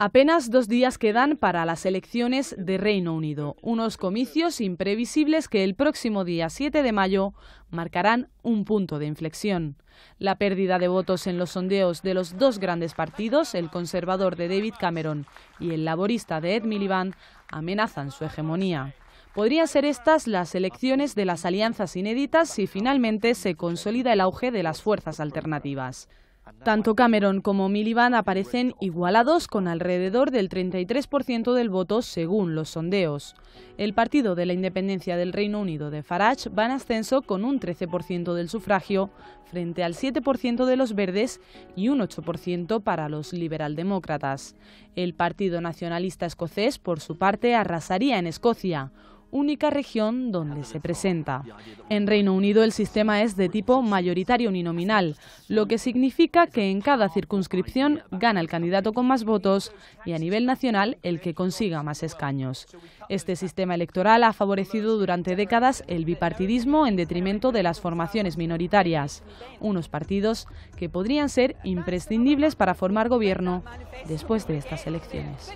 Apenas dos días quedan para las elecciones de Reino Unido, unos comicios imprevisibles que el próximo día 7 de mayo marcarán un punto de inflexión. La pérdida de votos en los sondeos de los dos grandes partidos, el conservador de David Cameron y el laborista de Ed Miliband, amenazan su hegemonía. Podrían ser estas las elecciones de las alianzas inéditas si finalmente se consolida el auge de las fuerzas alternativas. Tanto Cameron como Miliband aparecen igualados con alrededor del 33% del voto según los sondeos. El Partido de la Independencia del Reino Unido de Farage va en ascenso con un 13% del sufragio frente al 7% de los verdes y un 8% para los liberaldemócratas. El Partido Nacionalista Escocés, por su parte, arrasaría en Escocia única región donde se presenta. En Reino Unido el sistema es de tipo mayoritario uninominal, lo que significa que en cada circunscripción gana el candidato con más votos y a nivel nacional el que consiga más escaños. Este sistema electoral ha favorecido durante décadas el bipartidismo en detrimento de las formaciones minoritarias, unos partidos que podrían ser imprescindibles para formar gobierno después de estas elecciones.